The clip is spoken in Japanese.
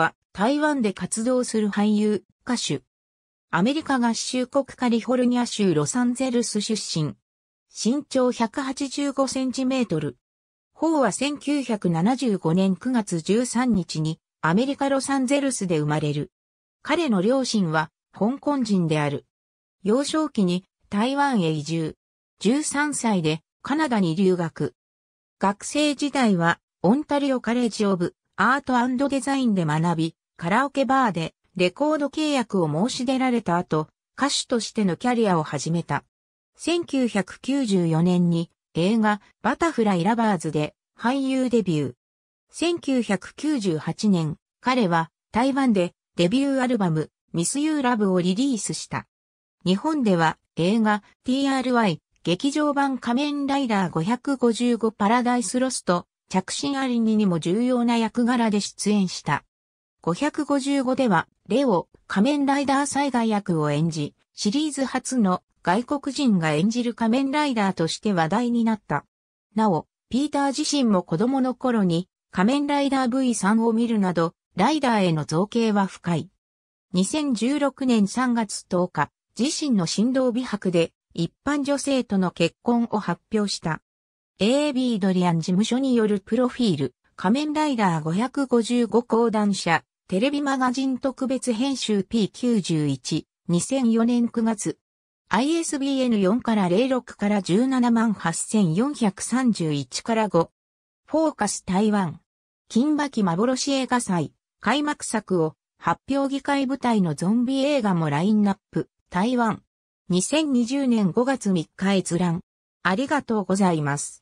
は台湾で活動する俳優、歌手。アメリカ合衆国カリフォルニア州ロサンゼルス出身。身長185センチメートル。ホーは1975年9月13日にアメリカロサンゼルスで生まれる。彼の両親は香港人である。幼少期に台湾へ移住。13歳でカナダに留学。学生時代はオンタリオカレッジオブアートデザインで学び、カラオケバーでレコード契約を申し出られた後、歌手としてのキャリアを始めた。1994年に映画バタフライラバーズで俳優デビュー。1998年、彼は台湾でデビューアルバムミスユーラブをリリースした。日本では映画 TRY 劇場版仮面ライダー555パラダイスロスト着信ありににも重要な役柄で出演した。555では、レオ、仮面ライダー災害役を演じ、シリーズ初の外国人が演じる仮面ライダーとして話題になった。なお、ピーター自身も子供の頃に仮面ライダー V3 を見るなど、ライダーへの造形は深い。2016年3月10日、自身の振動美白で一般女性との結婚を発表した。AB ドリアン事務所によるプロフィール、仮面ライダー555講談社、テレビマガジン特別編集 P91、2004年9月。ISBN 4から06から178,431から5。フォーカス台湾。金馬期幻映画祭。開幕作を発表議会舞台のゾンビ映画もラインナップ。台湾。2020年5月3日閲覧。ありがとうございます。